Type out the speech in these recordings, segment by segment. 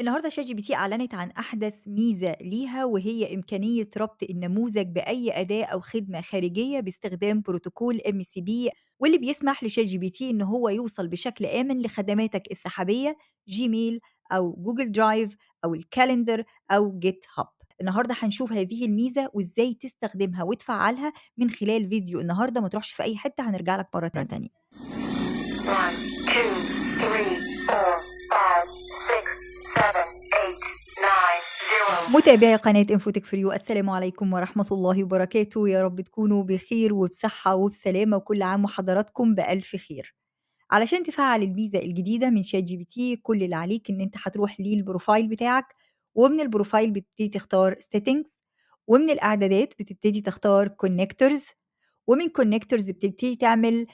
النهارده شات جي بي تي اعلنت عن احدث ميزه ليها وهي امكانيه ربط النموذج باي اداه او خدمه خارجيه باستخدام بروتوكول ام سي بي واللي بيسمح لشات جي بي تي ان هو يوصل بشكل امن لخدماتك السحابيه جيميل او جوجل درايف او الكالندر او جيت هاب النهارده هنشوف هذه الميزه وازاي تستخدمها وتفعلها من خلال فيديو النهارده ما تروحش في اي حته هنرجع لك مره ثانيه 1 2 3 متابعي قناة انفوتك فريو السلام عليكم ورحمة الله وبركاته يا رب تكونوا بخير وبصحة وبسلامة وكل عام وحضراتكم بألف خير علشان تفعل الفيزا الجديدة من شات جي بي تي كل اللي عليك ان انت هتروح للبروفايل بتاعك ومن البروفايل بتبتدي تختار سيتنجز ومن الاعدادات بتبتدي تختار كونكتورز ومن كونكتورز بتبتدي تعمل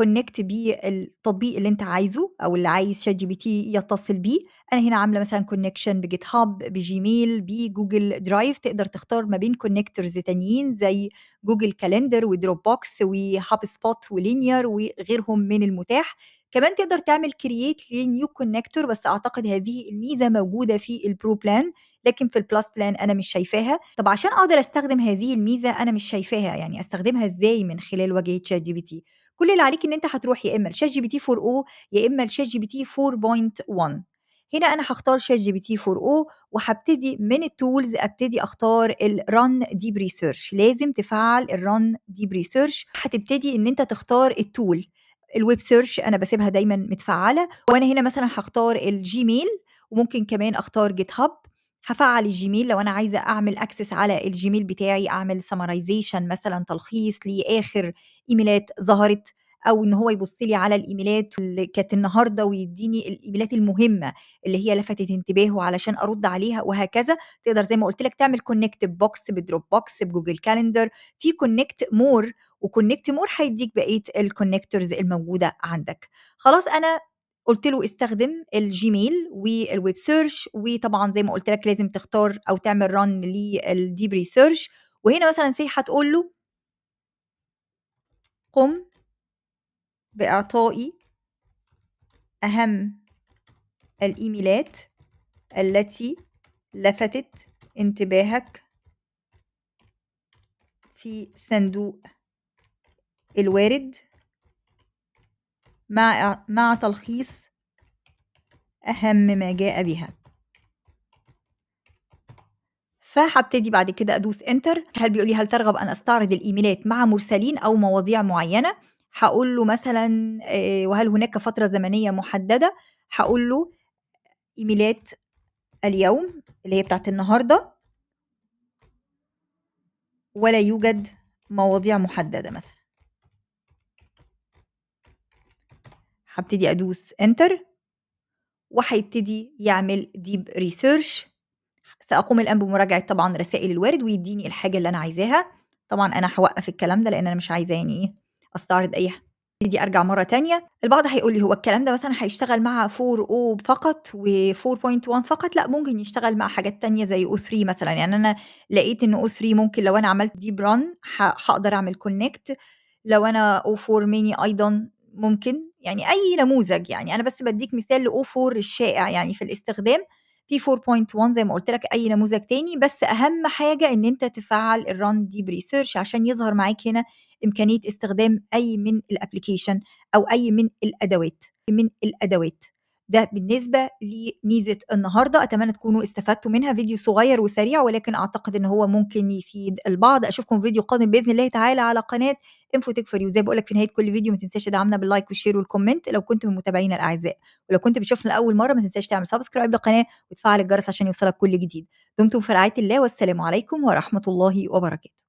كونكت بالتطبيق اللي انت عايزه او اللي عايز شات جي بي تي يتصل بيه انا هنا عامله مثلا كونكشن بجيت هاب بجيميل بجوجل درايف تقدر تختار ما بين كونكترز تانيين زي جوجل كالندر ودروب بوكس وهاب سبوت ولينير وغيرهم من المتاح كمان تقدر تعمل كرييت لنيو كونكتور بس اعتقد هذه الميزه موجوده في البرو بلان لكن في البلس بلان انا مش شايفاها طب عشان اقدر استخدم هذه الميزه انا مش شايفاها يعني استخدمها ازاي من خلال واجهه شات جي بي تي كل اللي عليك ان انت هتروح يا اما لشات جي بي تي 4 او يا اما لشات جي بي تي 4.1 هنا انا هختار شات جي بي تي 4 او وهبتدي من التولز ابتدي اختار الرن ديب ريسيرش لازم تفعل الرن ديب ريسيرش هتبتدي ان انت تختار التول الويب سيرش انا بسيبها دايما متفعله وانا هنا مثلا هختار الجيميل وممكن كمان اختار جيت هاب هفعل الجيميل لو انا عايزه اعمل اكسس على الجيميل بتاعي اعمل سمرايزيشن مثلا تلخيص لاخر ايميلات ظهرت او ان هو يبص لي على الايميلات اللي كانت النهارده ويديني الايميلات المهمه اللي هي لفتت انتباهه علشان ارد عليها وهكذا تقدر زي ما قلت لك تعمل كونكت بوكس بدروب بوكس بجوجل كالندر في كونكت مور وكونكت مور هيديك بقيه الكونكتورز الموجوده عندك خلاص انا قلت له استخدم الجيميل والويب سيرش وطبعا زي ما قلت لك لازم تختار او تعمل ران للديب ريسيرش وهنا مثلا سي هتقول له قم باعطائي اهم الايميلات التي لفتت انتباهك في صندوق الوارد مع مع تلخيص أهم ما جاء بها فهبتدي بعد كده ادوس انتر هل بيقول لي هل ترغب ان استعرض الايميلات مع مرسلين او مواضيع معينه هقول له مثلا آه، وهل هناك فتره زمنيه محدده هقول له ايميلات اليوم اللي هي بتاعت النهارده ولا يوجد مواضيع محدده مثلا هبتدي ادوس انتر وهيبتدي يعمل ديب ريسيرش ساقوم الان بمراجعه طبعا رسائل الوارد ويديني الحاجه اللي انا عايزاها طبعا انا هوقف الكلام ده لان انا مش عايزاه يعني ايه استعرض اي حاجه ابتدي ارجع مره تانية البعض هيقول لي هو الكلام ده مثلا هيشتغل مع 4 او فقط و4.1 فقط لا ممكن يشتغل مع حاجات تانية زي او 3 مثلا يعني انا لقيت ان او 3 ممكن لو انا عملت ديب ران هقدر اعمل كونكت لو انا او 4 ميني ايضا ممكن يعني اي نموذج يعني انا بس بديك مثال لاو 4 الشائع يعني في الاستخدام في 4.1 زي ما قلت لك اي نموذج تاني بس اهم حاجه ان انت تفعل الران ديب ريسيرش عشان يظهر معاك هنا امكانيه استخدام اي من الابلكيشن او اي من الادوات من الادوات ده بالنسبة لميزة النهاردة أتمنى تكونوا استفدتوا منها فيديو صغير وسريع ولكن أعتقد إن هو ممكن يفيد البعض أشوفكم في فيديو قادم بإذن الله تعالى على قناة انفو تكفري وزي بقولك بقول لك في نهاية كل فيديو ما تنساش تدعمنا باللايك والشير والكومنت لو كنت من متابعينا الأعزاء ولو كنت بتشوفنا لأول مرة ما تنساش تعمل سبسكرايب للقناة وتفعل الجرس عشان يوصلك كل جديد دمتم في رعاية الله والسلام عليكم ورحمة الله وبركاته